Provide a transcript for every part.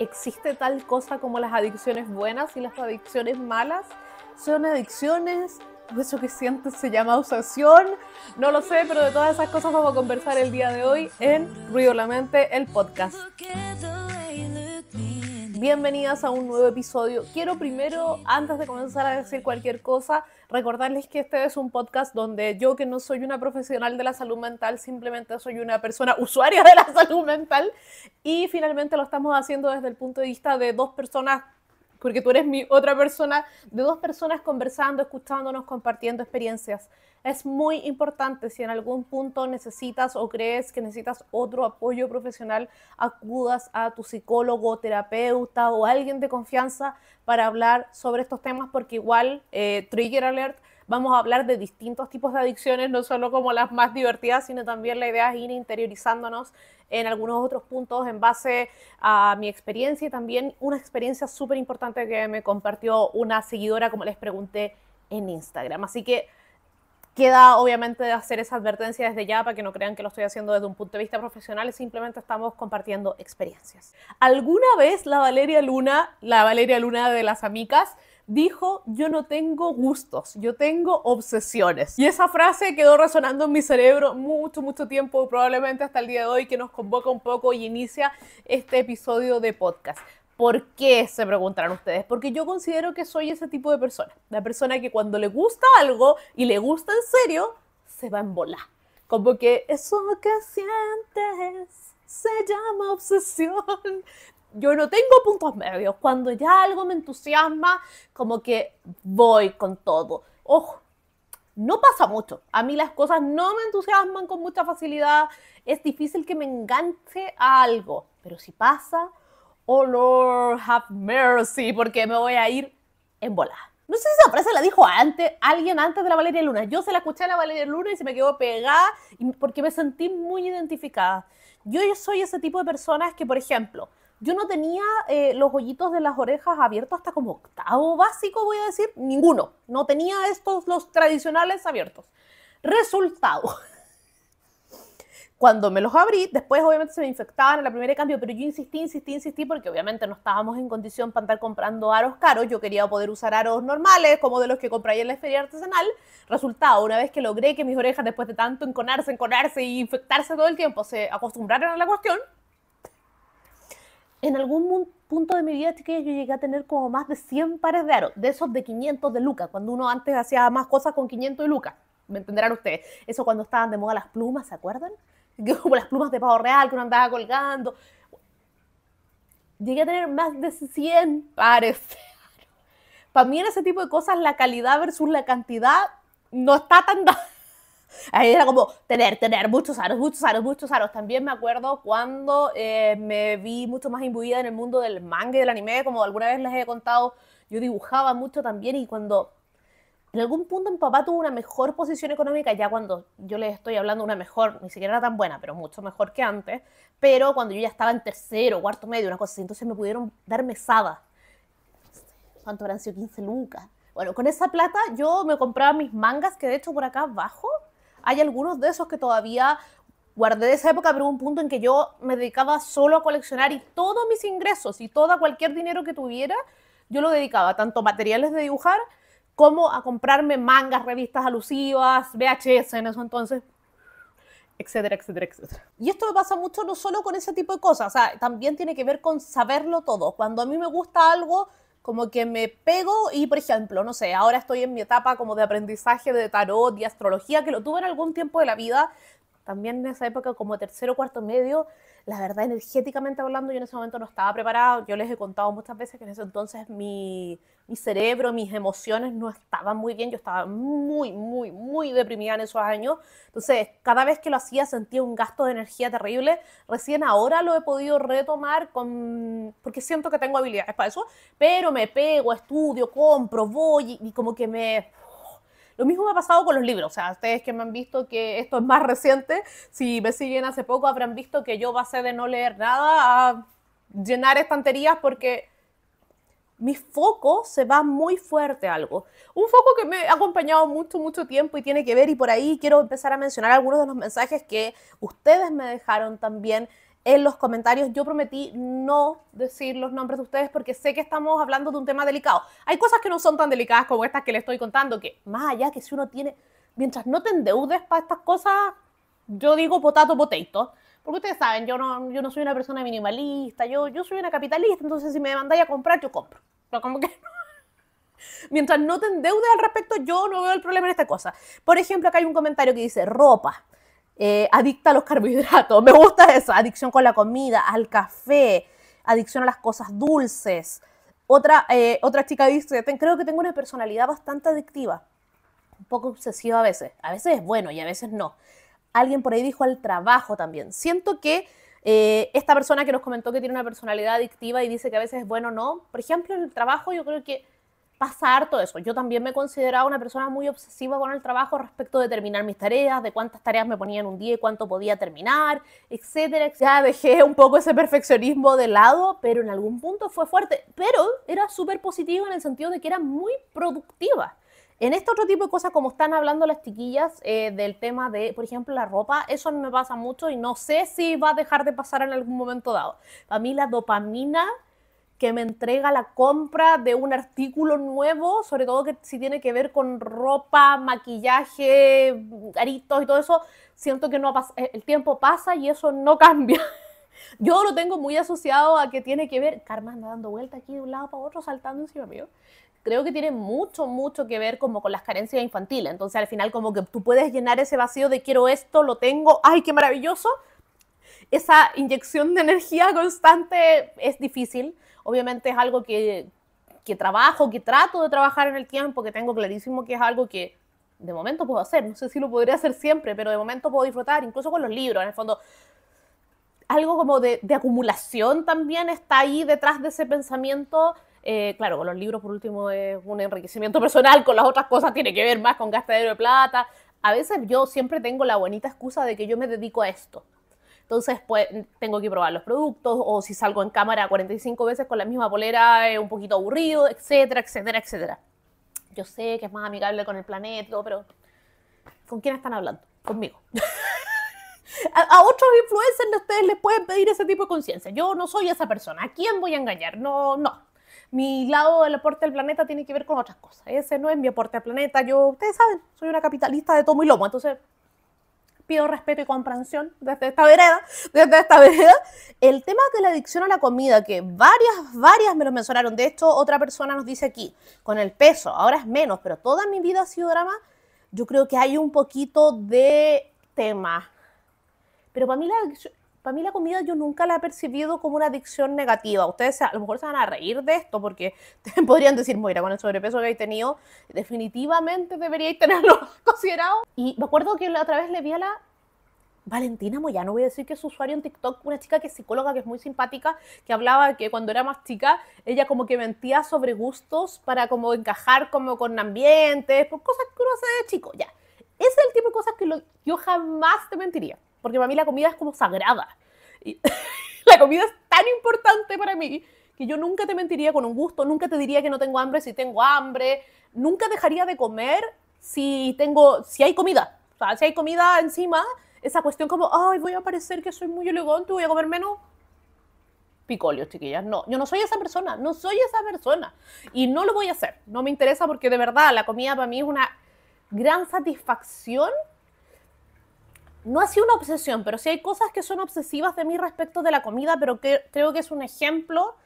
existe tal cosa como las adicciones buenas y las adicciones malas. Son adicciones, eso que sientes se llama obsesión, no lo sé, pero de todas esas cosas vamos a conversar el día de hoy en Ruido la Mente, el podcast bienvenidas a un nuevo episodio. Quiero primero, antes de comenzar a decir cualquier cosa, recordarles que este es un podcast donde yo que no soy una profesional de la salud mental, simplemente soy una persona usuaria de la salud mental y finalmente lo estamos haciendo desde el punto de vista de dos personas porque tú eres mi otra persona, de dos personas conversando, escuchándonos, compartiendo experiencias. Es muy importante si en algún punto necesitas o crees que necesitas otro apoyo profesional, acudas a tu psicólogo, terapeuta o alguien de confianza para hablar sobre estos temas, porque igual eh, Trigger Alert Vamos a hablar de distintos tipos de adicciones, no solo como las más divertidas, sino también la idea es ir interiorizándonos en algunos otros puntos en base a mi experiencia y también una experiencia súper importante que me compartió una seguidora, como les pregunté, en Instagram. Así que queda obviamente hacer esa advertencia desde ya para que no crean que lo estoy haciendo desde un punto de vista profesional, simplemente estamos compartiendo experiencias. ¿Alguna vez la Valeria Luna, la Valeria Luna de las Amicas, dijo, yo no tengo gustos, yo tengo obsesiones. Y esa frase quedó resonando en mi cerebro mucho, mucho tiempo, probablemente hasta el día de hoy, que nos convoca un poco y inicia este episodio de podcast. ¿Por qué? Se preguntarán ustedes. Porque yo considero que soy ese tipo de persona. La persona que cuando le gusta algo y le gusta en serio, se va en embolar. Como que eso que sientes se llama obsesión yo no tengo puntos medios. Cuando ya algo me entusiasma, como que voy con todo. Ojo, no pasa mucho. A mí las cosas no me entusiasman con mucha facilidad. Es difícil que me enganche a algo. Pero si pasa, oh Lord, have mercy, porque me voy a ir en bola. No sé si esa frase la dijo antes, alguien antes de la Valeria Luna. Yo se la escuché a la Valeria Luna y se me quedó pegada porque me sentí muy identificada. Yo soy ese tipo de personas que, por ejemplo, yo no tenía eh, los hoyitos de las orejas abiertos hasta como octavo básico, voy a decir, ninguno. No tenía estos, los tradicionales abiertos. Resultado. Cuando me los abrí, después obviamente se me infectaban en la primera cambio, pero yo insistí, insistí, insistí, porque obviamente no estábamos en condición para andar comprando aros caros. Yo quería poder usar aros normales, como de los que compráis en la feria artesanal. Resultado, una vez que logré que mis orejas, después de tanto enconarse, enconarse y infectarse todo el tiempo, se acostumbraran a la cuestión, en algún punto de mi vida, yo llegué a tener como más de 100 pares de aros, de esos de 500 de lucas, cuando uno antes hacía más cosas con 500 de lucas, me entenderán ustedes. Eso cuando estaban de moda las plumas, ¿se acuerdan? Como las plumas de pavo real que uno andaba colgando. Llegué a tener más de 100 pares de aros. Para mí en ese tipo de cosas la calidad versus la cantidad no está tan da. Ahí era como tener, tener muchos aros, muchos aros, muchos aros. También me acuerdo cuando eh, me vi mucho más imbuida en el mundo del manga y del anime, como alguna vez les he contado, yo dibujaba mucho también y cuando en algún punto mi papá tuvo una mejor posición económica, ya cuando yo le estoy hablando una mejor, ni siquiera era tan buena, pero mucho mejor que antes, pero cuando yo ya estaba en tercero, cuarto medio, una cosa así, entonces me pudieron dar mesada. ¿Cuánto habrán sido 15 lucas? Bueno, con esa plata yo me compraba mis mangas, que de hecho por acá abajo hay algunos de esos que todavía guardé de esa época, pero hubo un punto en que yo me dedicaba solo a coleccionar y todos mis ingresos y todo cualquier dinero que tuviera, yo lo dedicaba tanto a materiales de dibujar como a comprarme mangas, revistas alusivas, VHS en eso entonces, etcétera, etcétera, etcétera. Y esto me pasa mucho no solo con ese tipo de cosas, también tiene que ver con saberlo todo. Cuando a mí me gusta algo, como que me pego y, por ejemplo, no sé, ahora estoy en mi etapa como de aprendizaje de tarot y astrología, que lo tuve en algún tiempo de la vida, también en esa época como tercero, cuarto medio, la verdad, energéticamente hablando, yo en ese momento no estaba preparado. Yo les he contado muchas veces que en ese entonces mi, cerebro, mis emociones no estaban muy bien. Yo estaba muy, muy, muy deprimida en esos años. Entonces, cada vez que lo hacía sentía un gasto de energía terrible. Recién ahora lo he podido retomar con, porque siento que tengo habilidades para eso, pero me pego, estudio, compro, voy y, y como que me lo mismo me ha pasado con los libros, o sea, ustedes que me han visto que esto es más reciente, si me siguen hace poco habrán visto que yo pasé de no leer nada a llenar estanterías porque mi foco se va muy fuerte a algo. Un foco que me ha acompañado mucho, mucho tiempo y tiene que ver, y por ahí quiero empezar a mencionar algunos de los mensajes que ustedes me dejaron también en los comentarios. Yo prometí no decir los nombres de ustedes porque sé que estamos hablando de un tema delicado. Hay cosas que no son tan delicadas como estas que les estoy contando, que más allá que si uno tiene, mientras no te endeudes para estas cosas, yo digo potato potato. Porque ustedes saben, yo no, yo no soy una persona minimalista, yo, yo soy una capitalista, entonces si me mandáis a comprar, yo compro. Pero como que Mientras no te endeudes al respecto, yo no veo el problema en esta cosa. Por ejemplo, acá hay un comentario que dice ropa. Eh, adicta a los carbohidratos, me gusta eso, adicción con la comida, al café, adicción a las cosas dulces. Otra, eh, otra chica dice, creo que tengo una personalidad bastante adictiva, un poco obsesiva a veces, a veces es bueno y a veces no. Alguien por ahí dijo al trabajo también, siento que eh, esta persona que nos comentó que tiene una personalidad adictiva y dice que a veces es bueno o no, por ejemplo, en el trabajo yo creo que pasa harto eso. Yo también me consideraba una persona muy obsesiva con el trabajo respecto de terminar mis tareas, de cuántas tareas me ponía en un día y cuánto podía terminar, etcétera. Ya dejé un poco ese perfeccionismo de lado, pero en algún punto fue fuerte. Pero era súper positivo en el sentido de que era muy productiva. En este otro tipo de cosas, como están hablando las chiquillas eh, del tema de, por ejemplo, la ropa, eso me pasa mucho y no sé si va a dejar de pasar en algún momento dado. Para mí la dopamina que me entrega la compra de un artículo nuevo, sobre todo que si tiene que ver con ropa, maquillaje, garitos y todo eso, siento que no el tiempo pasa y eso no cambia. Yo lo tengo muy asociado a que tiene que ver, Karma anda dando vuelta aquí de un lado para otro, saltando encima mío. Creo que tiene mucho, mucho que ver como con las carencias infantiles. Entonces al final como que tú puedes llenar ese vacío de quiero esto, lo tengo, ay, qué maravilloso. Esa inyección de energía constante es difícil Obviamente es algo que, trabajo, que trato de trabajar en el tiempo, que tengo clarísimo que es algo que de momento puedo hacer. No sé si lo podría hacer siempre, pero de momento puedo disfrutar, incluso con los libros. En el fondo, algo como de, acumulación también está ahí detrás de ese pensamiento. Eh, claro, con los libros, por último, es un enriquecimiento personal, con las otras cosas tiene que ver más con gastadero de plata. A veces yo siempre tengo la bonita excusa de que yo me dedico a esto. Entonces, pues tengo que probar los productos o si salgo en cámara 45 veces con la misma polera es un poquito aburrido, etcétera, etcétera, etcétera. Yo sé que es más amigable con el planeta, pero ¿con quién están hablando? Conmigo. a, otros influencers de ustedes les pueden pedir ese tipo de conciencia. Yo no soy esa persona. ¿A quién voy a engañar? No, no. Mi lado del aporte al planeta tiene que ver con otras cosas. Ese no es mi aporte al planeta. Yo, ustedes saben, soy una capitalista de tomo y lomo, entonces pido respeto y comprensión desde esta vereda, desde esta vereda. El tema de la adicción a la comida, que varias, varias me lo mencionaron. De hecho, otra persona nos dice aquí, con el peso, ahora es menos, pero toda mi vida ha sido drama. Yo creo que hay un poquito de tema. Pero para mí la adicción, para mí la comida yo nunca la he percibido como una adicción negativa. Ustedes a lo mejor se van a reír de esto porque podrían decir, mira, con el sobrepeso que habéis tenido, definitivamente deberíais tenerlo considerado. Y me acuerdo que otra vez le vi a la Valentina Moyano, voy a decir que es usuario en TikTok, una chica que es psicóloga, que es muy simpática, que hablaba que cuando era más chica, ella como que mentía sobre gustos para como encajar como con ambientes, por cosas que uno de chico, ya. Ese es el tipo de cosas que yo jamás te mentiría porque para mí la comida es como sagrada. Y la comida es tan importante para mí que yo nunca te mentiría con un gusto, nunca te diría que no tengo hambre si tengo hambre, nunca dejaría de comer si tengo, si hay comida. O sea, si hay comida encima, esa cuestión como, ay, voy a parecer que soy muy elegante, voy a comer menos. Picolios, chiquillas. No, yo no soy esa persona, no soy esa persona. Y no lo voy a hacer. No me interesa porque de verdad la comida para mí es una gran satisfacción no ha sido una obsesión, pero sí hay cosas que son obsesivas de mí respecto de la comida, pero que, creo que es un ejemplo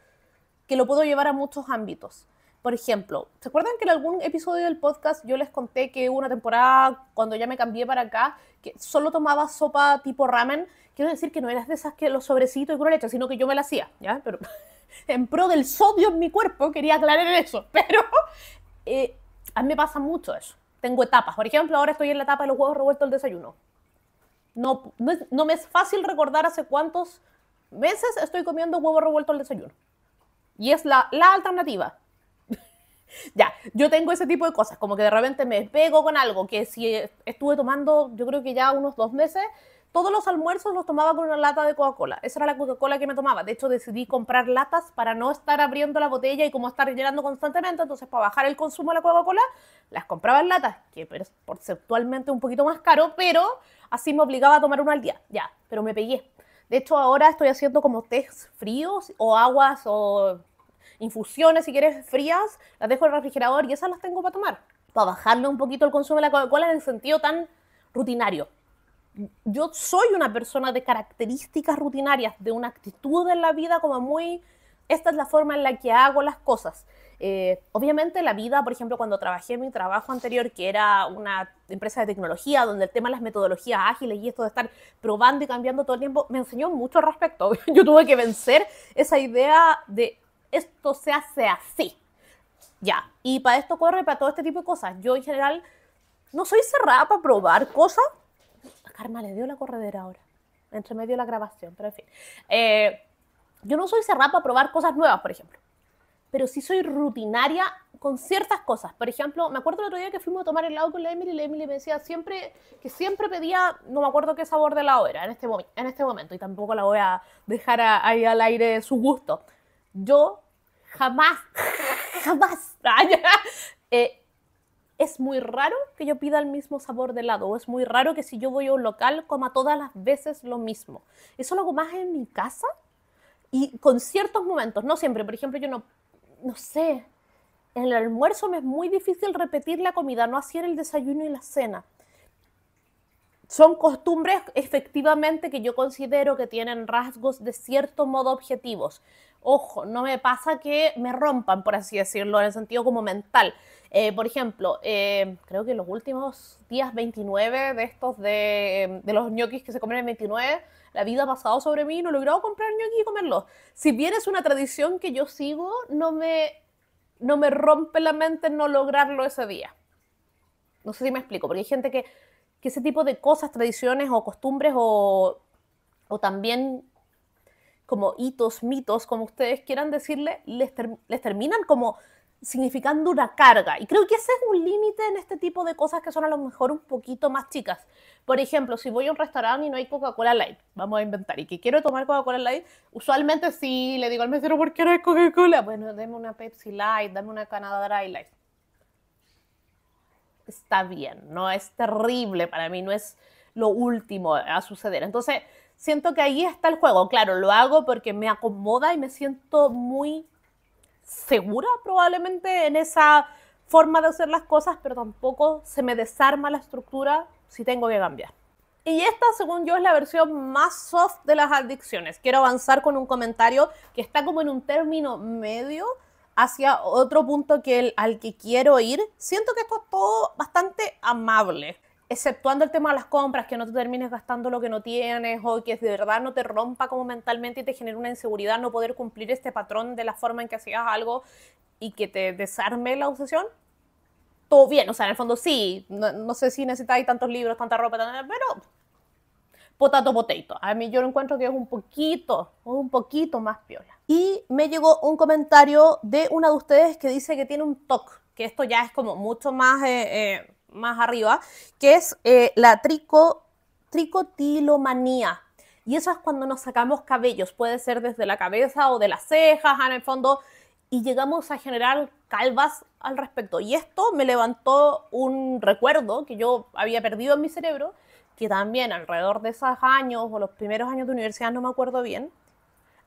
que lo puedo llevar a muchos ámbitos. Por ejemplo, ¿se acuerdan que en algún episodio del podcast yo les conté que una temporada cuando ya me cambié para acá que solo tomaba sopa tipo ramen? Quiero decir que no eras de esas que los sobrecitos y con leche, sino que yo me la hacía, Pero en pro del sodio en mi cuerpo, quería aclarar eso, pero eh, a mí me pasa mucho eso. Tengo etapas. Por ejemplo, ahora estoy en la etapa de los huevos revueltos al desayuno. No, me es fácil recordar hace cuántos meses estoy comiendo huevo revuelto al desayuno. Y es la, la alternativa. ya, yo tengo ese tipo de cosas, como que de repente me pego con algo que si estuve tomando, yo creo que ya unos dos meses, todos los almuerzos los tomaba con una lata de Coca-Cola. Esa era la Coca-Cola que me tomaba. De hecho, decidí comprar latas para no estar abriendo la botella y como estar llenando constantemente. Entonces, para bajar el consumo de la Coca-Cola, las compraba en latas, que es conceptualmente un poquito más caro, pero así me obligaba a tomar una al día. Ya, pero me pegué. De hecho, ahora estoy haciendo como test fríos o aguas o infusiones, si quieres, frías. Las dejo en el refrigerador y esas las tengo para tomar. Para bajarle un poquito el consumo de la Coca-Cola en el sentido tan rutinario yo soy una persona de características rutinarias, de una actitud en la vida como muy, esta es la forma en la que hago las cosas. Eh, obviamente la vida, por ejemplo, cuando trabajé en mi trabajo anterior, que era una empresa de tecnología, donde el tema de las metodologías ágiles y esto de estar probando y cambiando todo el tiempo, me enseñó mucho al respecto. Yo tuve que vencer esa idea de esto se hace así. Ya, y para esto corre, para todo este tipo de cosas. Yo en general no soy cerrada para probar cosas, a ah, Karma le dio la corredera ahora. Entre medio la grabación, pero en fin. Eh, yo no soy cerrada para probar cosas nuevas, por ejemplo. Pero sí soy rutinaria con ciertas cosas. Por ejemplo, me acuerdo el otro día que fuimos a tomar el helado con la Emily y la Emily me decía siempre que siempre pedía, no me acuerdo qué sabor de helado era en este, en este momento y tampoco la voy a dejar ahí al aire su gusto. Yo jamás, jamás eh, es muy raro que yo pida el mismo sabor de helado, o es muy raro que si yo voy a un local coma todas las veces lo mismo. Eso lo hago más en mi casa y con ciertos momentos, no siempre. Por ejemplo, yo no, no sé, en el almuerzo me es muy difícil repetir la comida, no así en el desayuno y la cena. Son costumbres efectivamente que yo considero que tienen rasgos de cierto modo objetivos. Ojo, no me pasa que me rompan, por así decirlo, en el sentido como mental eh, por ejemplo, eh, creo que los últimos días 29 de estos de, los ñoquis que se comen el 29, la vida ha pasado sobre mí y no he logrado comprar ñoquis y comerlos. Si bien es una tradición que yo sigo, no me, no me rompe la mente no lograrlo ese día. No sé si me explico, porque hay gente que, ese tipo de cosas, tradiciones o costumbres o, o también como hitos, mitos, como ustedes quieran decirle, les terminan como significando una carga. Y creo que ese es un límite en este tipo de cosas que son a lo mejor un poquito más chicas. Por ejemplo, si voy a un restaurante y no hay Coca-Cola Light, vamos a inventar, y que quiero tomar Coca-Cola Light, usualmente sí le digo al mesero, ¿por qué no hay Coca-Cola? Bueno, dame una Pepsi Light, dame una Canada Dry Light. Está bien, no es terrible para mí, no es lo último a suceder. Entonces, siento que ahí está el juego. Claro, lo hago porque me acomoda y me siento muy segura probablemente en esa forma de hacer las cosas, pero tampoco se me desarma la estructura si tengo que cambiar. Y esta, según yo, es la versión más soft de las adicciones. Quiero avanzar con un comentario que está como en un término medio hacia otro punto que al que quiero ir. Siento que esto es todo bastante amable exceptuando el tema de las compras, que no te termines gastando lo que no tienes o que de verdad no te rompa como mentalmente y te genere una inseguridad no poder cumplir este patrón de la forma en que hacías algo y que te desarme la obsesión, todo bien, o sea, en el fondo sí, no, sé si necesitáis tantos libros, tanta ropa, pero potato potato. A mí yo lo encuentro que es un poquito, un poquito más piola. Y me llegó un comentario de una de ustedes que dice que tiene un TOC, que esto ya es como mucho más... Eh, eh, más arriba, que es eh, la tricotilomanía. Y eso es cuando nos sacamos cabellos, puede ser desde la cabeza o de las cejas, en el fondo, y llegamos a generar calvas al respecto. Y esto me levantó un recuerdo que yo había perdido en mi cerebro, que también alrededor de esos años o los primeros años de universidad, no me acuerdo bien,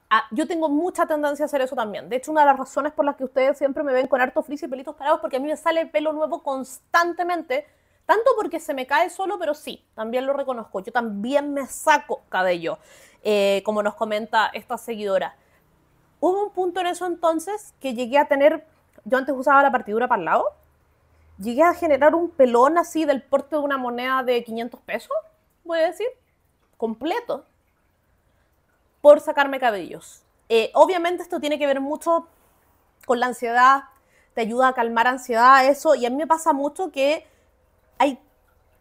Ah, yo tengo mucha tendencia a hacer eso también. De hecho, una de las razones por las que ustedes siempre me ven con harto frizz y pelitos parados, porque a mí me sale pelo nuevo constantemente, tanto porque se me cae solo, pero sí, también lo reconozco. Yo también me saco cabello, eh, como nos comenta esta seguidora. Hubo un punto en eso entonces que llegué a tener, yo antes usaba la partidura para el lado, llegué a generar un pelón así del porte de una moneda de 500 pesos, voy a decir, completo por sacarme cabellos. Eh, obviamente esto tiene que ver mucho con la ansiedad, te ayuda a calmar ansiedad, eso, y a mí me pasa mucho que hay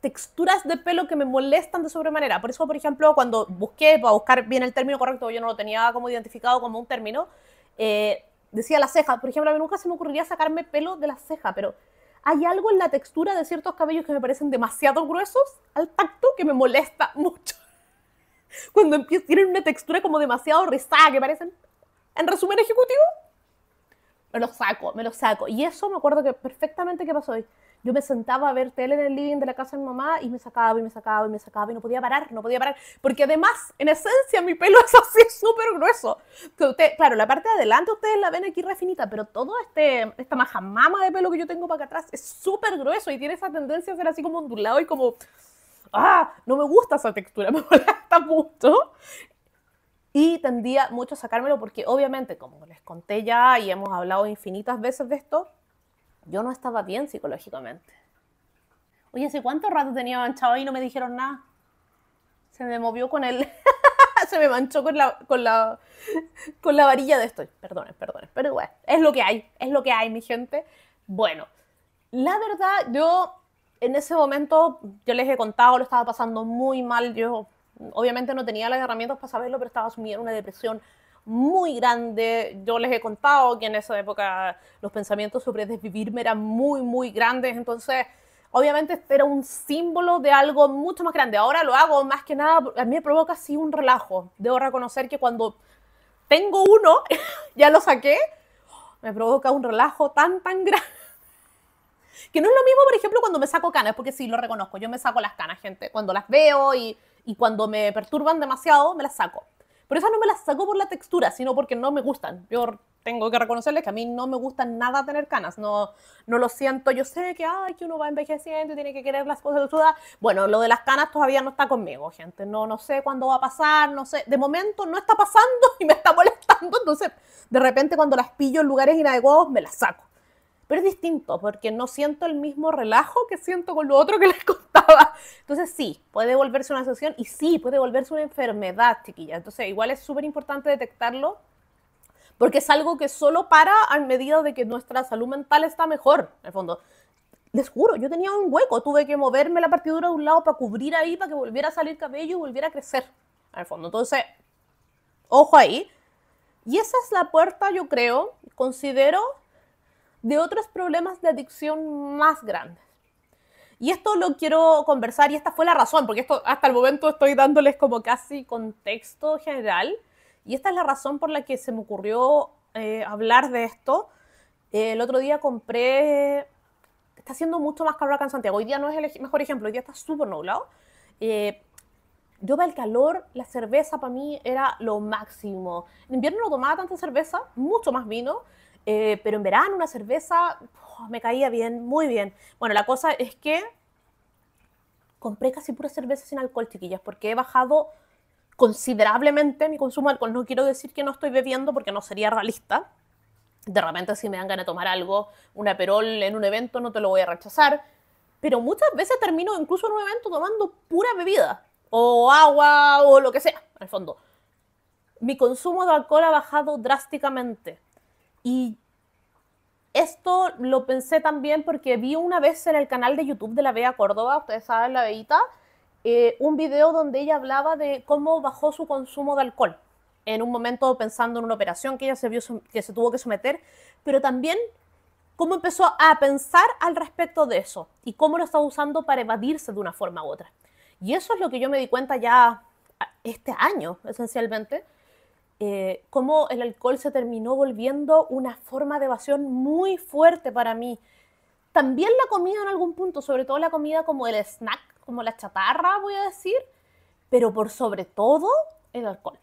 texturas de pelo que me molestan de sobremanera. Por eso, por ejemplo, cuando busqué, para buscar bien el término correcto, yo no lo tenía como identificado como un término, eh, decía la ceja, por ejemplo, a mí nunca se me ocurriría sacarme pelo de la ceja, pero hay algo en la textura de ciertos cabellos que me parecen demasiado gruesos al tacto que me molesta mucho cuando tienen una textura como demasiado rizada, que parecen, en resumen ejecutivo, me lo saco, me lo saco. Y eso me acuerdo que perfectamente ¿qué pasó hoy. Yo me sentaba a ver tele en el living de la casa de mi mamá y me sacaba y me sacaba y me sacaba y no podía parar, no podía parar. Porque además, en esencia, mi pelo es así súper grueso. Que usted, claro, la parte de adelante ustedes la ven aquí refinita, pero todo este, esta majamama de pelo que yo tengo para acá atrás es súper grueso y tiene esa tendencia a ser así como ondulado y como ah, no me gusta esa textura, me molesta mucho. Y tendía mucho a sacármelo porque obviamente, como les conté ya y hemos hablado infinitas veces de esto, yo no estaba bien psicológicamente. Oye, ¿hace cuánto rato tenía manchado y no me dijeron nada? Se me movió con el... se me manchó con la, con la, con la varilla de esto. perdones perdones Pero bueno, es lo que hay, es lo que hay, mi gente. Bueno, la verdad, yo en ese momento yo les he contado, lo estaba pasando muy mal, yo obviamente no tenía las herramientas para saberlo, pero estaba en una depresión muy grande. Yo les he contado que en esa época los pensamientos sobre desvivirme eran muy, muy grandes. Entonces, obviamente era un símbolo de algo mucho más grande. Ahora lo hago más que nada, a mí me provoca así un relajo. Debo reconocer que cuando tengo uno, ya lo saqué, me provoca un relajo tan, tan grande que no es lo mismo, por ejemplo, cuando me saco canas, porque sí, lo reconozco, yo me saco las canas, gente. Cuando las veo y, y cuando me perturban demasiado, me las saco. Pero esas no me las saco por la textura, sino porque no me gustan. Yo tengo que reconocerles que a mí no me gusta nada tener canas, no, no lo siento. Yo sé que, ay, que uno va envejeciendo y tiene que querer las cosas de todas. Bueno, lo de las canas todavía no está conmigo, gente. No, no sé cuándo va a pasar, no sé. De momento no está pasando y me está molestando. Entonces, de repente cuando las pillo en lugares inadecuados, me las saco pero es distinto porque no siento el mismo relajo que siento con lo otro que les contaba. Entonces sí, puede volverse una sesión y sí, puede volverse una enfermedad, chiquilla. Entonces igual es súper importante detectarlo porque es algo que solo para a medida de que nuestra salud mental está mejor, en el fondo. Les juro, yo tenía un hueco, tuve que moverme la partidura de un lado para cubrir ahí, para que volviera a salir cabello y volviera a crecer, al fondo. Entonces, ojo ahí. Y esa es la puerta, yo creo, considero de otros problemas de adicción más grandes. Y esto lo quiero conversar y esta fue la razón, porque esto hasta el momento estoy dándoles como casi contexto general. Y esta es la razón por la que se me ocurrió eh, hablar de esto. Eh, el otro día compré, está haciendo mucho más calor acá en Santiago. Hoy día no es el mejor ejemplo, hoy día está súper nublado. Eh, yo el calor, la cerveza para mí era lo máximo. En invierno no tomaba tanta cerveza, mucho más vino, eh, pero en verano una cerveza oh, me caía bien, muy bien. Bueno, la cosa es que compré casi pura cerveza sin alcohol, chiquillas, porque he bajado considerablemente mi consumo de alcohol. No quiero decir que no estoy bebiendo porque no sería realista. De repente si me dan ganas de tomar algo, una perol en un evento, no te lo voy a rechazar. Pero muchas veces termino incluso en un evento tomando pura bebida, o agua, o lo que sea, en el fondo. Mi consumo de alcohol ha bajado drásticamente y esto lo pensé también porque vi una vez en el canal de YouTube de la Bea Córdoba, ustedes saben, la Beita, eh, un video donde ella hablaba de cómo bajó su consumo de alcohol en un momento pensando en una operación que ella se, vio, que se tuvo que someter, pero también cómo empezó a pensar al respecto de eso y cómo lo estaba usando para evadirse de una forma u otra. Y eso es lo que yo me di cuenta ya este año, esencialmente, eh, cómo el alcohol se terminó volviendo una forma de evasión muy fuerte para mí. También la comida en algún punto, sobre todo la comida como el snack, como la chatarra, voy a decir, pero por sobre todo el alcohol.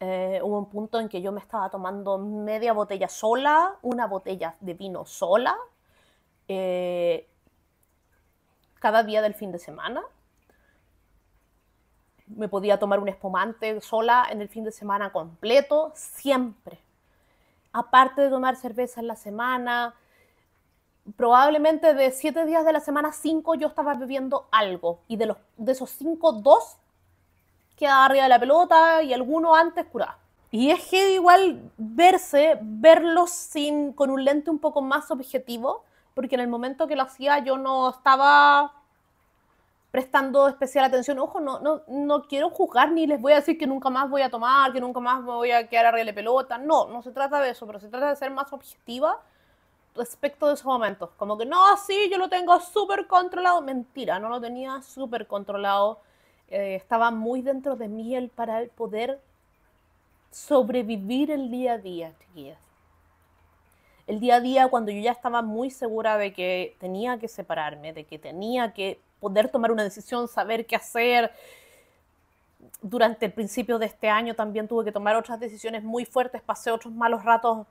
Eh, hubo un punto en que yo me estaba tomando media botella sola, una botella de vino sola, eh, cada día del fin de semana me podía tomar un espumante sola en el fin de semana completo, siempre. Aparte de tomar cerveza en la semana, probablemente de siete días de la semana, cinco yo estaba bebiendo algo. Y de, los, de esos cinco, dos quedaba arriba de la pelota y alguno antes curaba. Y es que igual verse, verlos sin, con un lente un poco más objetivo, porque en el momento que lo hacía yo no estaba prestando especial atención. Ojo, no, no, no quiero juzgar ni les voy a decir que nunca más voy a tomar, que nunca más me voy a quedar a pelota. No, no se trata de eso, pero se trata de ser más objetiva respecto de esos momentos. Como que no, sí, yo lo tengo súper controlado. Mentira, no lo tenía súper controlado. Eh, estaba muy dentro de mí el para poder sobrevivir el día a día, chiquillas. El día a día cuando yo ya estaba muy segura de que tenía que separarme, de que tenía que poder tomar una decisión, saber qué hacer. Durante el principio de este año también tuve que tomar otras decisiones muy fuertes, pasé otros malos ratos,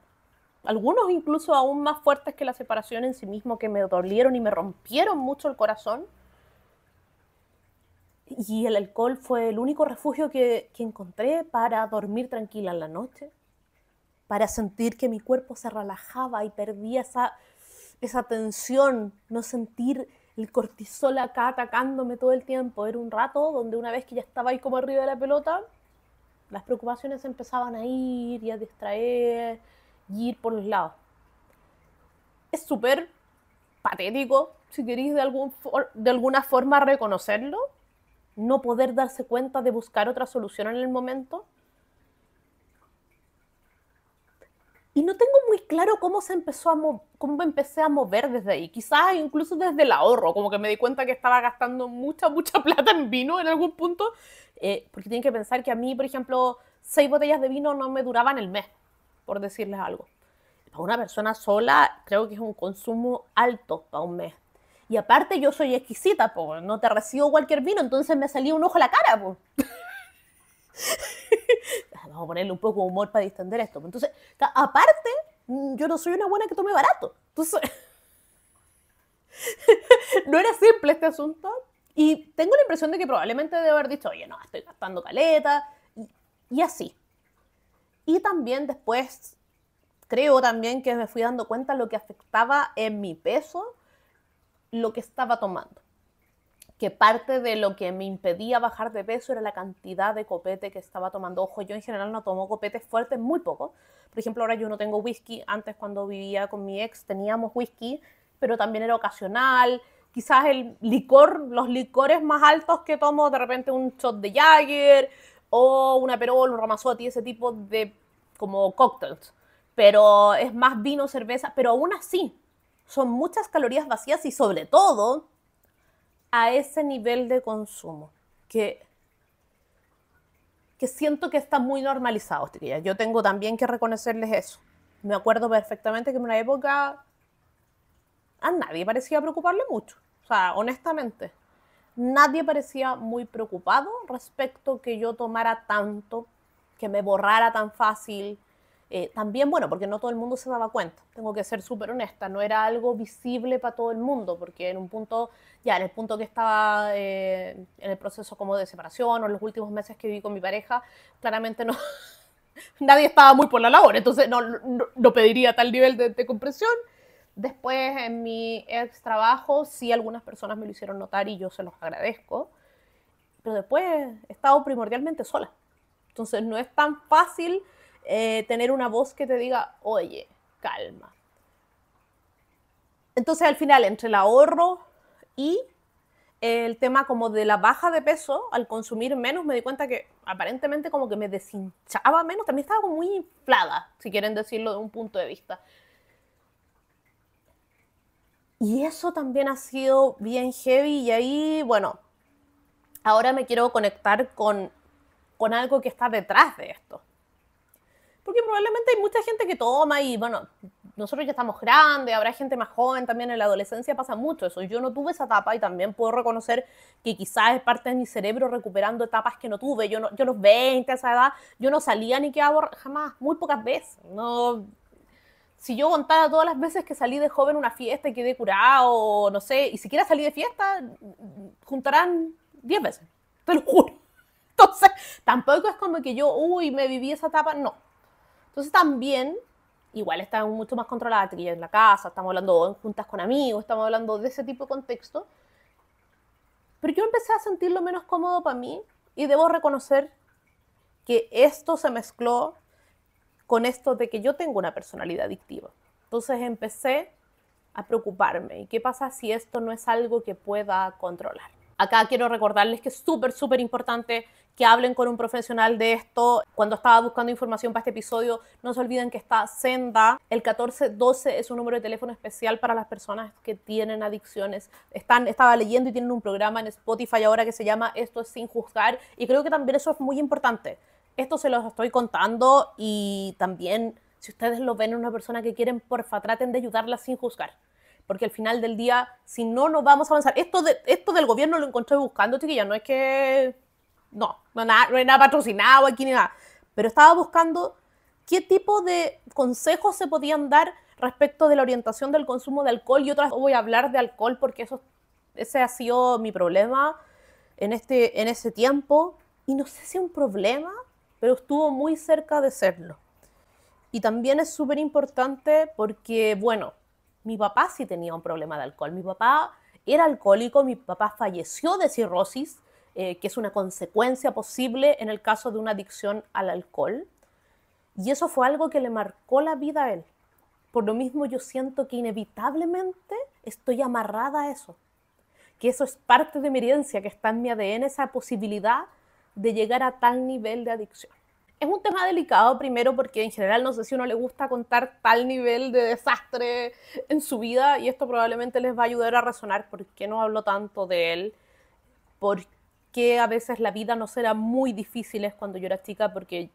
algunos incluso aún más fuertes que la separación en sí mismo, que me dolieron y me rompieron mucho el corazón. Y el alcohol fue el único refugio que, encontré para dormir tranquila en la noche, para sentir que mi cuerpo se relajaba y perdía esa, esa tensión, no sentir el cortisol acá atacándome todo el tiempo. Era un rato donde una vez que ya estaba ahí como arriba de la pelota, las preocupaciones empezaban a ir y a distraer y ir por los lados. Es súper patético, si queréis de, algún de alguna forma reconocerlo, no poder darse cuenta de buscar otra solución en el momento. Y no claro cómo, se empezó a cómo me empecé a mover desde ahí. Quizás incluso desde el ahorro, como que me di cuenta que estaba gastando mucha, mucha plata en vino en algún punto. Eh, porque tienen que pensar que a mí, por ejemplo, seis botellas de vino no me duraban el mes, por decirles algo. Para una persona sola, creo que es un consumo alto para un mes. Y aparte, yo soy exquisita, po, no te recibo cualquier vino, entonces me salía un ojo a la cara. Vamos a ponerle un poco de humor para distender esto. Entonces, aparte, Mm, yo no soy una buena que tome barato. Entonces, no era simple este asunto. Y tengo la impresión de que probablemente de haber dicho, oye, no, estoy gastando caleta. Y, y así. Y también después, creo también que me fui dando cuenta lo que afectaba en mi peso lo que estaba tomando que parte de lo que me impedía bajar de peso era la cantidad de copete que estaba tomando. Ojo, yo en general no tomo copetes fuertes, muy poco. Por ejemplo, ahora yo no tengo whisky. Antes cuando vivía con mi ex teníamos whisky, pero también era ocasional. Quizás el licor, los licores más altos que tomo, de repente un shot de Jagger o una perol, un ramazotti, ese tipo de como cócteles. Pero es más vino, cerveza, pero aún así son muchas calorías vacías y sobre todo a ese nivel de consumo que, que siento que está muy normalizado, Yo tengo también que reconocerles eso. Me acuerdo perfectamente que en una época a nadie parecía preocuparle mucho. O sea, honestamente, nadie parecía muy preocupado respecto que yo tomara tanto, que me borrara tan fácil, eh, también, bueno, porque no todo el mundo se daba cuenta, tengo que ser súper honesta, no era algo visible para todo el mundo, porque en un punto, ya en el punto que estaba eh, en el proceso como de separación o en los últimos meses que viví con mi pareja, claramente no, nadie estaba muy por la labor, entonces no, pediría tal nivel de, de, comprensión. Después en mi ex trabajo, sí algunas personas me lo hicieron notar y yo se los agradezco, pero después he estado primordialmente sola, entonces no es tan fácil eh, tener una voz que te diga, oye, calma. Entonces al final, entre el ahorro y el tema como de la baja de peso, al consumir menos me di cuenta que aparentemente como que me deshinchaba menos, también estaba como muy inflada, si quieren decirlo de un punto de vista. Y eso también ha sido bien heavy y ahí, bueno, ahora me quiero conectar con algo que está detrás de esto porque probablemente hay mucha gente que toma y bueno, nosotros ya estamos grandes, habrá gente más joven también en la adolescencia, pasa mucho eso. Yo no tuve esa etapa y también puedo reconocer que quizás es parte de mi cerebro recuperando etapas que no tuve. Yo, no, yo los 20, a esa edad, yo no salía ni quedaba jamás, muy pocas veces. No, si yo contara todas las veces que salí de joven a una fiesta y quedé curado, no sé, y siquiera salí de fiesta, juntarán 10 veces, te lo juro. Entonces, tampoco es como que yo, uy, me viví esa etapa, no entonces también, igual está mucho más controlada, que en la casa, estamos hablando en juntas con amigos, estamos hablando de ese tipo de contexto. Pero yo empecé a sentirlo menos cómodo para mí y debo reconocer que esto se mezcló con esto de que yo tengo una personalidad adictiva. Entonces empecé a preocuparme. ¿Y qué pasa si esto no es algo que pueda controlar? Acá quiero recordarles que es súper, súper importante que hablen con un profesional de esto. Cuando estaba buscando información para este episodio, no se olviden que está Senda. El 1412 es un número de teléfono especial para las personas que tienen adicciones. Están, estaba leyendo y tienen un programa en Spotify ahora que se llama Esto es sin juzgar. Y creo que también eso es muy importante. Esto se los estoy contando y también si ustedes lo ven en una persona que quieren, porfa, traten de ayudarla sin juzgar porque al final del día, si no, no vamos a avanzar. Esto, de, esto del gobierno lo encontré buscando, chiquilla, no es que no, no, hay nada patrocinado aquí ni nada. Pero estaba buscando qué tipo de consejos se podían dar respecto de la orientación del consumo de alcohol y otras voy a hablar de alcohol porque eso, ese ha sido mi problema en, este, en ese tiempo y no sé si un problema, pero estuvo muy cerca de serlo. Y también es súper importante porque, bueno, mi papá sí tenía un problema de alcohol. Mi papá era alcohólico, mi papá falleció de cirrosis eh, que es una consecuencia posible en el caso de una adicción al alcohol. Y eso fue algo que le marcó la vida a él. Por lo mismo yo siento que inevitablemente estoy amarrada a eso, que eso es parte de mi herencia, que está en mi ADN, esa posibilidad de llegar a tal nivel de adicción. Es un tema delicado primero porque en general no sé si a uno le gusta contar tal nivel de desastre en su vida y esto probablemente les va a ayudar a razonar por qué no hablo tanto de él, porque que a veces la vida nos era muy difícil cuando yo era chica porque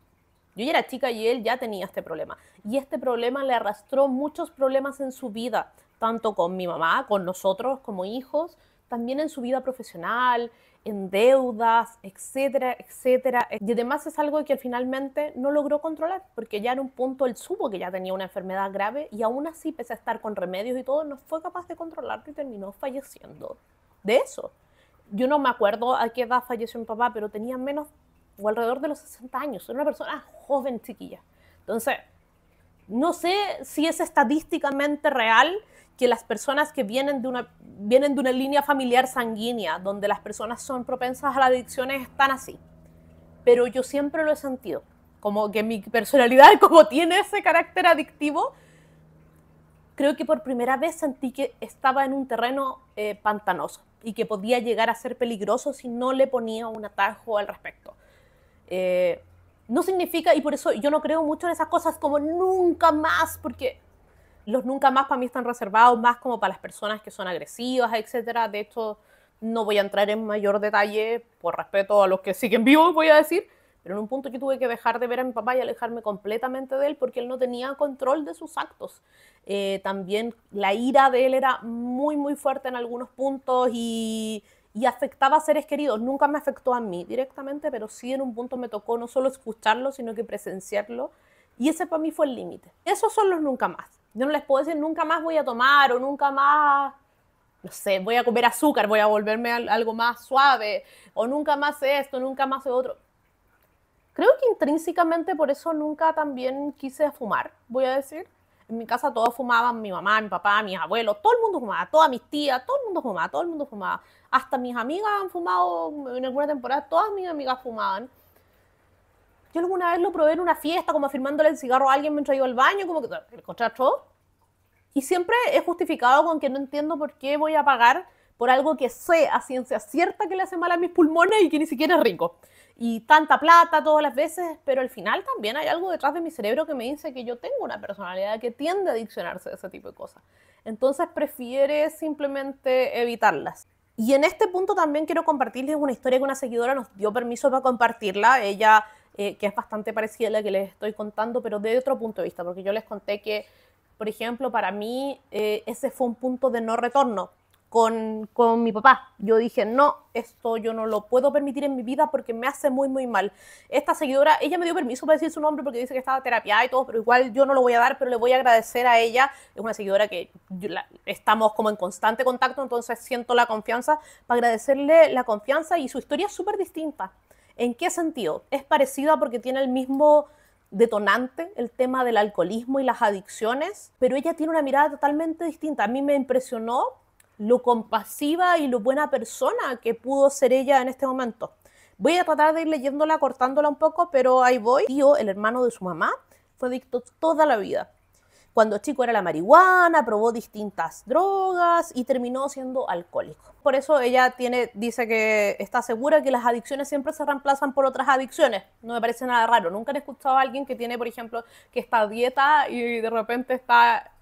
yo ya era chica y él ya tenía este problema. Y este problema le arrastró muchos problemas en su vida, tanto con mi mamá, con nosotros como hijos, también en su vida profesional, en deudas, etcétera, etcétera. Y además es algo que finalmente no logró controlar, porque ya en un punto él supo que ya tenía una enfermedad grave y aún así, pese a estar con remedios y todo, no fue capaz de controlarlo y terminó falleciendo de eso yo no me acuerdo a qué edad falleció mi papá, pero tenía menos o alrededor de los 60 años. Era una persona joven, chiquilla. Entonces, no sé si es estadísticamente real que las personas que vienen de una, vienen de una línea familiar sanguínea, donde las personas son propensas a las adicciones, están así. Pero yo siempre lo he sentido, como que mi personalidad como tiene ese carácter adictivo, creo que por primera vez sentí que estaba en un terreno eh, pantanoso y que podía llegar a ser peligroso si no le ponía un atajo al respecto. Eh, no significa, y por eso yo no creo mucho en esas cosas como nunca más, porque los nunca más para mí están reservados más como para las personas que son agresivas, etcétera. De hecho, no voy a entrar en mayor detalle por respeto a los que siguen vivos, voy a decir, pero en un punto yo tuve que dejar de ver a mi papá y alejarme completamente de él porque él no tenía control de sus actos. Eh, también la ira de él era muy, muy fuerte en algunos puntos y, afectaba a seres queridos. Nunca me afectó a mí directamente, pero sí en un punto me tocó no solo escucharlo, sino que presenciarlo. Y ese para mí fue el límite. Esos son los nunca más. Yo no les puedo decir nunca más voy a tomar o nunca más, no sé, voy a comer azúcar, voy a volverme algo más suave o nunca más esto, nunca más otro. Creo que intrínsecamente por eso nunca también quise fumar, voy a decir. En mi casa todos fumaban, mi mamá, mi papá, mis abuelos, todo el mundo fumaba, todas mis tías, todo el mundo fumaba, todo el mundo fumaba. Hasta mis amigas han fumado en alguna temporada, todas mis amigas fumaban. Yo alguna vez lo probé en una fiesta, como afirmándole el cigarro a alguien mientras iba al baño, como que el contrato. Y siempre he justificado con que no entiendo por qué voy a pagar por algo que sé a ciencia cierta que le hace mal a mis pulmones y que ni siquiera es rico y tanta plata todas las veces, pero al final también hay algo detrás de mi cerebro que me dice que yo tengo una personalidad que tiende a adiccionarse a ese tipo de cosas. Entonces prefiere simplemente evitarlas. Y en este punto también quiero compartirles una historia que una seguidora nos dio permiso para compartirla. Ella, eh, que es bastante parecida a la que les estoy contando, pero desde otro punto de vista, porque yo les conté que, por ejemplo, para mí eh, ese fue un punto de no retorno con, con, mi papá. Yo dije, no, esto yo no lo puedo permitir en mi vida porque me hace muy, muy mal. Esta seguidora, ella me dio permiso para decir su nombre porque dice que estaba terapia y todo, pero igual yo no lo voy a dar, pero le voy a agradecer a ella. Es una seguidora que estamos como en constante contacto, entonces siento la confianza para agradecerle la confianza y su historia es súper distinta. ¿En qué sentido? Es parecida porque tiene el mismo detonante el tema del alcoholismo y las adicciones, pero ella tiene una mirada totalmente distinta. A mí me impresionó lo compasiva y lo buena persona que pudo ser ella en este momento. Voy a tratar de ir leyéndola, cortándola un poco, pero ahí voy. Tío, el hermano de su mamá, fue adicto toda la vida. Cuando chico era la marihuana, probó distintas drogas y terminó siendo alcohólico. Por eso ella tiene, dice que está segura que las adicciones siempre se reemplazan por otras adicciones. No me parece nada raro. Nunca he escuchado a alguien que tiene, por ejemplo, que está a dieta y de repente está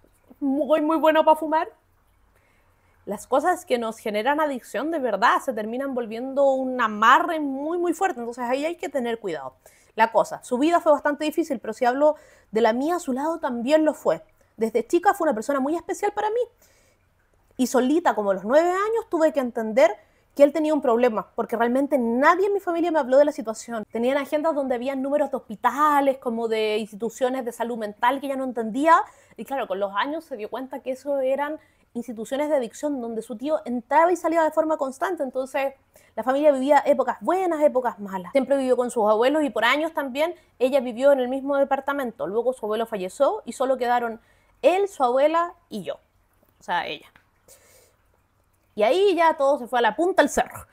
muy, muy bueno para fumar las cosas que nos generan adicción de verdad se terminan volviendo un amarre muy, muy fuerte. Entonces ahí hay que tener cuidado. La cosa, su vida fue bastante difícil, pero si hablo de la mía, a su lado también lo fue. Desde chica fue una persona muy especial para mí. Y solita, como a los nueve años, tuve que entender que él tenía un problema, porque realmente nadie en mi familia me habló de la situación. Tenían agendas donde había números de hospitales, como de instituciones de salud mental que ya no entendía, y claro, con los años se dio cuenta que eso eran instituciones de adicción donde su tío entraba y salía de forma constante. Entonces, la familia vivía épocas buenas, épocas malas. Siempre vivió con sus abuelos y por años también ella vivió en el mismo departamento. Luego su abuelo falleció y solo quedaron él, su abuela y yo. O sea, ella. Y ahí ya todo se fue a la punta del cerro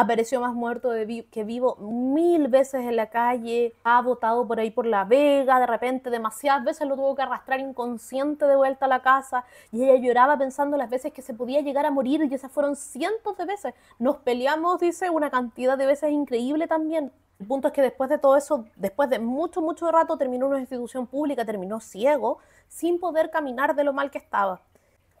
apareció más muerto que vivo mil veces en la calle, ha votado por ahí por la vega, de repente demasiadas veces lo tuvo que arrastrar inconsciente de vuelta a la casa y ella lloraba pensando las veces que se podía llegar a morir y esas fueron cientos de veces. Nos peleamos, dice, una cantidad de veces increíble también. El punto es que después de todo eso, después de mucho, mucho rato, terminó en una institución pública, terminó ciego, sin poder caminar de lo mal que estaba.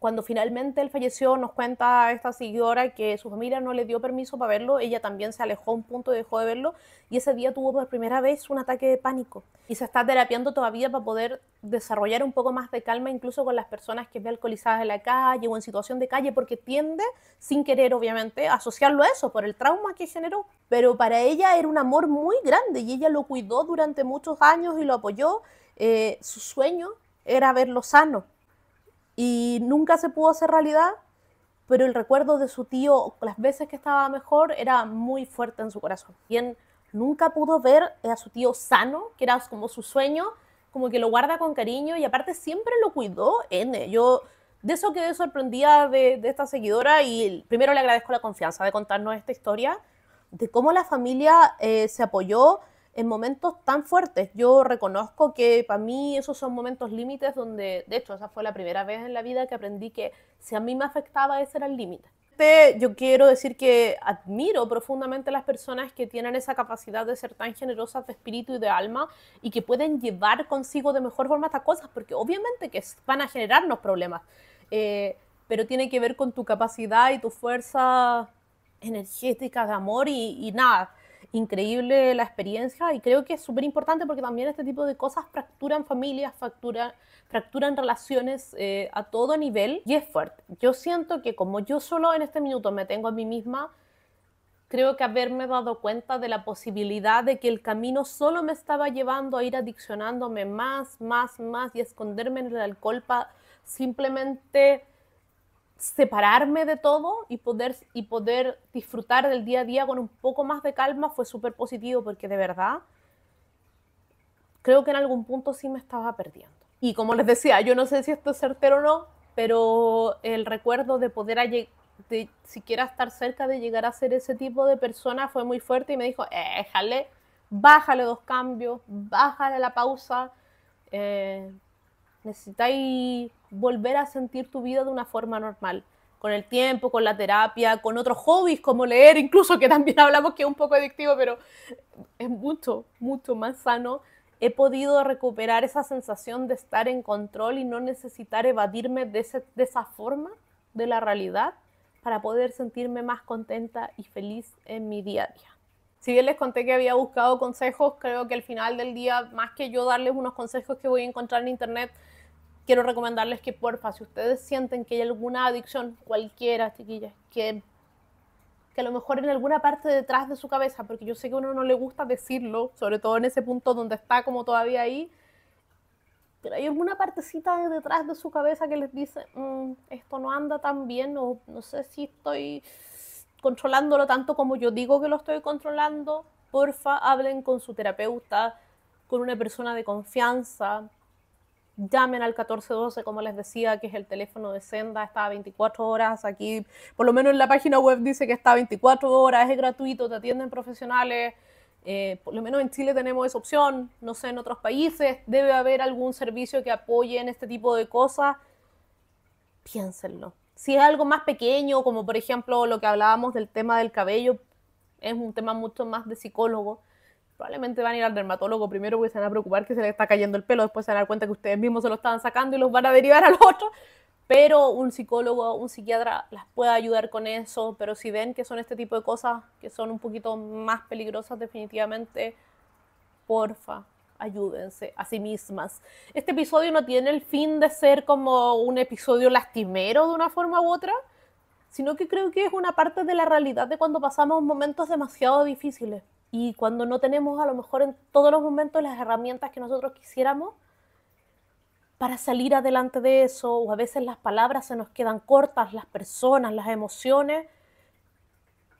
Cuando finalmente él falleció, nos cuenta esta seguidora que su familia no le dio permiso para verlo, ella también se alejó un punto y dejó de verlo, y ese día tuvo por primera vez un ataque de pánico. Y se está terapiando todavía para poder desarrollar un poco más de calma, incluso con las personas que ve alcoholizadas en la calle o en situación de calle, porque tiende, sin querer obviamente, a asociarlo a eso, por el trauma que generó. Pero para ella era un amor muy grande y ella lo cuidó durante muchos años y lo apoyó. Eh, su sueño era verlo sano. Y nunca se pudo hacer realidad, pero el recuerdo de su tío, las veces que estaba mejor, era muy fuerte en su corazón. Quien nunca pudo ver a su tío sano, que era como su sueño, como que lo guarda con cariño y aparte siempre lo cuidó N. Yo de eso quedé sorprendida de, esta seguidora y primero le agradezco la confianza de contarnos esta historia, de cómo la familia eh, se apoyó en momentos tan fuertes. Yo reconozco que para mí esos son momentos límites donde, de hecho, esa fue la primera vez en la vida que aprendí que si a mí me afectaba, ese era el límite. Yo quiero decir que admiro profundamente a las personas que tienen esa capacidad de ser tan generosas de espíritu y de alma y que pueden llevar consigo de mejor forma estas cosas, porque obviamente que van a generarnos problemas, eh, pero tiene que ver con tu capacidad y tu fuerza energética de amor y, y nada increíble la experiencia y creo que es súper importante porque también este tipo de cosas fracturan familias, fracturan, fracturan relaciones eh, a todo nivel y es fuerte. Yo siento que como yo solo en este minuto me tengo a mí misma, creo que haberme dado cuenta de la posibilidad de que el camino solo me estaba llevando a ir adiccionándome más, más, más y esconderme en el alcohol para simplemente separarme de todo y poder, y poder disfrutar del día a día con un poco más de calma fue súper positivo porque de verdad creo que en algún punto sí me estaba perdiendo. Y como les decía, yo no sé si esto es certero o no, pero el recuerdo de poder de siquiera estar cerca de llegar a ser ese tipo de persona fue muy fuerte y me dijo, eh, bájale dos cambios, bájale la pausa, eh, necesitáis volver a sentir tu vida de una forma normal, con el tiempo, con la terapia, con otros hobbies como leer, incluso que también hablamos que es un poco adictivo, pero es mucho, mucho más sano. He podido recuperar esa sensación de estar en control y no necesitar evadirme de, esa forma de la realidad para poder sentirme más contenta y feliz en mi día a día. Si bien les conté que había buscado consejos, creo que al final del día, más que yo darles unos consejos que voy a encontrar en internet, quiero recomendarles que porfa, si ustedes sienten que hay alguna adicción, cualquiera, chiquillas, que, que a lo mejor en alguna parte detrás de su cabeza, porque yo sé que a uno no le gusta decirlo, sobre todo en ese punto donde está como todavía ahí, pero hay alguna partecita detrás de su cabeza que les dice, mm, esto no anda tan bien, o no sé si estoy controlándolo tanto como yo digo que lo estoy controlando, porfa, hablen con su terapeuta, con una persona de confianza, llamen al 1412, como les decía, que es el teléfono de Senda, está a 24 horas aquí, por lo menos en la página web dice que está a 24 horas, es gratuito, te atienden profesionales, eh, por lo menos en Chile tenemos esa opción, no sé, en otros países debe haber algún servicio que apoye en este tipo de cosas, piénsenlo. Si es algo más pequeño, como por ejemplo lo que hablábamos del tema del cabello, es un tema mucho más de psicólogo, probablemente van a ir al dermatólogo primero porque se van a preocupar que se les está cayendo el pelo, después se van a dar cuenta que ustedes mismos se lo estaban sacando y los van a derivar a los otros. Pero un psicólogo, un psiquiatra las puede ayudar con eso, pero si ven que son este tipo de cosas que son un poquito más peligrosas definitivamente, porfa, ayúdense a sí mismas. Este episodio no tiene el fin de ser como un episodio lastimero de una forma u otra, sino que creo que es una parte de la realidad de cuando pasamos momentos demasiado difíciles y cuando no tenemos a lo mejor en todos los momentos las herramientas que nosotros quisiéramos para salir adelante de eso, o a veces las palabras se nos quedan cortas, las personas, las emociones,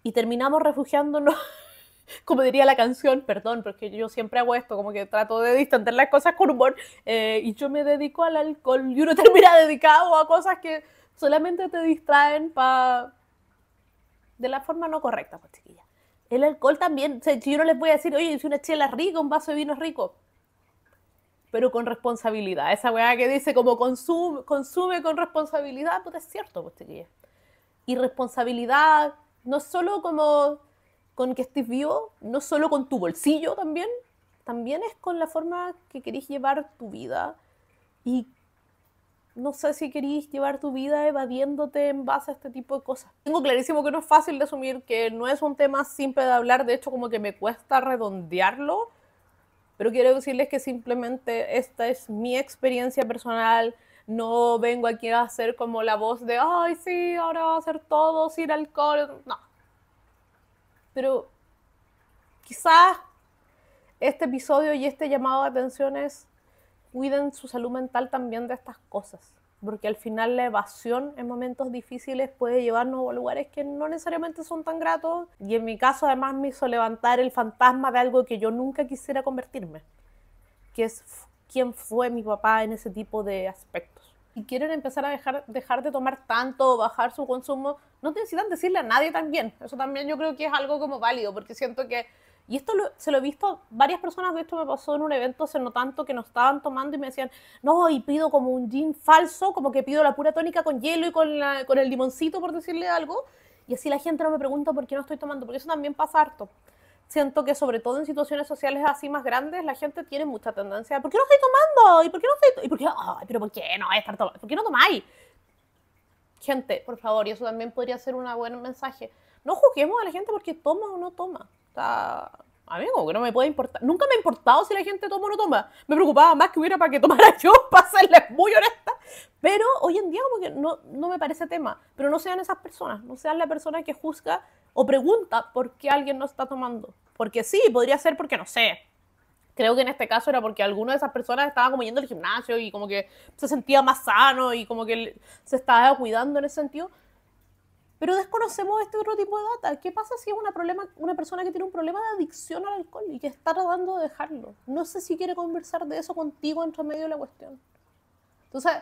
y terminamos refugiándonos, como diría la canción, perdón, porque yo siempre hago esto, como que trato de distanciar las cosas con humor, eh, y yo me dedico al alcohol, y uno termina dedicado a cosas que solamente te distraen para de la forma no correcta, pues el alcohol también, Si yo no les voy a decir, oye, si una chela rica, un vaso de vino rico, pero con responsabilidad. Esa weá que dice como consume, consume con responsabilidad, pues es cierto, pues chiquilla. Y responsabilidad no solo como con que estés vivo, no solo con tu bolsillo también, también es con la forma que querés llevar tu vida y no sé si queréis llevar tu vida evadiéndote en base a este tipo de cosas. Tengo clarísimo que no es fácil de asumir, que no es un tema simple de hablar, de hecho como que me cuesta redondearlo, pero quiero decirles que simplemente esta es mi experiencia personal, no vengo aquí a hacer como la voz de, ay, sí, ahora va a ser todo sin alcohol, no. Pero quizás este episodio y este llamado de atención es cuiden su salud mental también de estas cosas, porque al final la evasión en momentos difíciles puede llevarnos a lugares que no necesariamente son tan gratos y en mi caso además me hizo levantar el fantasma de algo que yo nunca quisiera convertirme, que es quién fue mi papá en ese tipo de aspectos. Y quieren empezar a dejar, dejar de tomar tanto, bajar su consumo, no necesitan decirle a nadie también. Eso también yo creo que es algo como válido, porque siento que y esto se lo he visto, varias personas de esto me pasó en un evento hace no tanto que nos estaban tomando y me decían, no, y pido como un gin falso, como que pido la pura tónica con hielo y con, con el limoncito, por decirle algo. Y así la gente no me pregunta por qué no estoy tomando, porque eso también pasa harto. Siento que sobre todo en situaciones sociales así más grandes, la gente tiene mucha tendencia, ¿por qué no estoy tomando? ¿Y por qué no estoy? ¿Y por qué? pero ¿por qué no estar tomando? ¿Por qué no tomáis? Gente, por favor, y eso también podría ser un buen mensaje. No juzguemos a la gente porque toma o no toma. Está... A mí como que no me puede importar. Nunca me ha importado si la gente toma o no toma. Me preocupaba más que hubiera para que tomara yo, para serles muy honesta. Pero hoy en día como que no, no me parece tema. Pero no sean esas personas, no sean la persona que juzga o pregunta por qué alguien no está tomando. Porque sí, podría ser porque no sé. Creo que en este caso era porque alguna de esas personas estaba como yendo al gimnasio y como que se sentía más sano y como que se estaba cuidando en ese sentido pero desconocemos este otro tipo de data. ¿Qué pasa si es una, problema, una persona que tiene un problema de adicción al alcohol y que está tratando de dejarlo? No sé si quiere conversar de eso contigo entre medio de la cuestión. Entonces,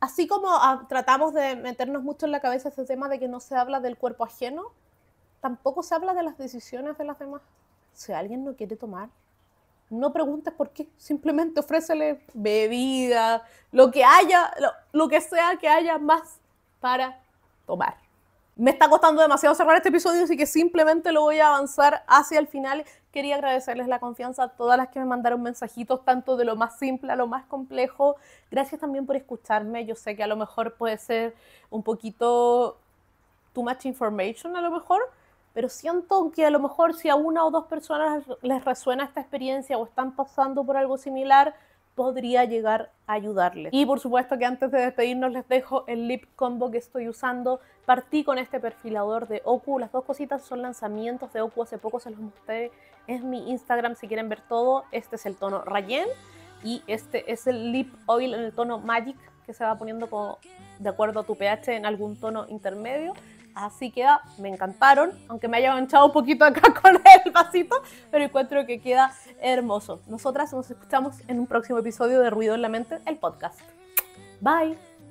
así como ah, tratamos de meternos mucho en la cabeza ese tema de que no se habla del cuerpo ajeno, tampoco se habla de las decisiones de las demás. Si alguien no quiere tomar, no preguntes por qué, simplemente ofrécele bebida, lo que haya, lo que sea que haya más para tomar. Me está costando demasiado cerrar este episodio, así que simplemente lo voy a avanzar hacia el final. Quería agradecerles la confianza a todas las que me mandaron mensajitos, tanto de lo más simple a lo más complejo. Gracias también por escucharme. Yo sé que a lo mejor puede ser un poquito too much information, a lo mejor, pero siento que a lo mejor si a una o dos personas les resuena esta experiencia o están pasando por algo similar, podría llegar a ayudarles. Y por supuesto que antes de despedirnos les dejo el lip combo que estoy usando. Partí con este perfilador de Oku. Las dos cositas son lanzamientos de Oku. Hace poco se los mostré. en mi Instagram si quieren ver todo. Este es el tono Rayen. Y este es el lip oil en el tono Magic que se va poniendo de acuerdo a tu pH en algún tono intermedio. Así queda, me encantaron, aunque me haya manchado un poquito acá con el vasito, pero encuentro que queda hermoso. Nosotras nos escuchamos en un próximo episodio de Ruido en la Mente, el podcast. Bye.